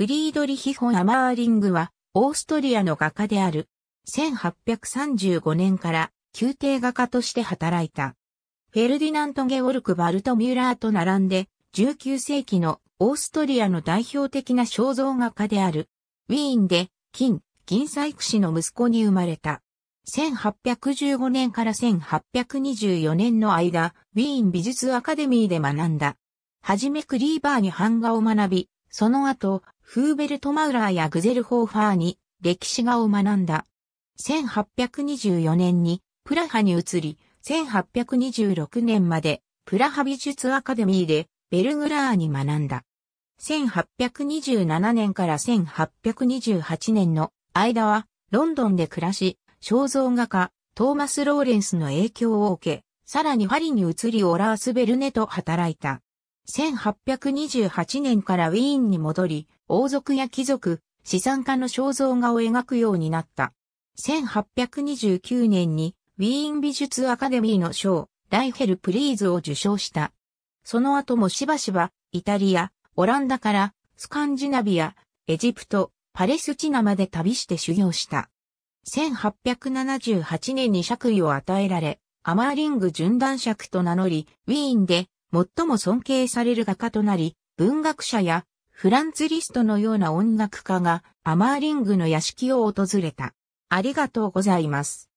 フリードリヒ・ホン・アマーリングは、オーストリアの画家である。1835年から宮廷画家として働いた。フェルディナント・ゲオルク・バルト・ミュラーと並んで、19世紀のオーストリアの代表的な肖像画家である。ウィーンで、金、銀細工師の息子に生まれた。1815年から1824年の間、ウィーン美術アカデミーで学んだ。はじめクリーバーに版画を学び、その後、フーベルト・マウラーやグゼルホーファーに歴史画を学んだ。1824年にプラハに移り、1826年までプラハ美術アカデミーでベルグラーに学んだ。1827年から1828年の間はロンドンで暮らし、肖像画家トーマス・ローレンスの影響を受け、さらにァリに移りオラース・ベルネと働いた。1828年からウィーンに戻り、王族や貴族、資産家の肖像画を描くようになった。1829年にウィーン美術アカデミーの賞、ライヘルプリーズを受賞した。その後もしばしば、イタリア、オランダから、スカンジナビア、エジプト、パレスチナまで旅して修行した。1878年に爵位を与えられ、アマーリング巡断爵と名乗り、ウィーンで最も尊敬される画家となり、文学者やフランツリストのような音楽家がアマーリングの屋敷を訪れた。ありがとうございます。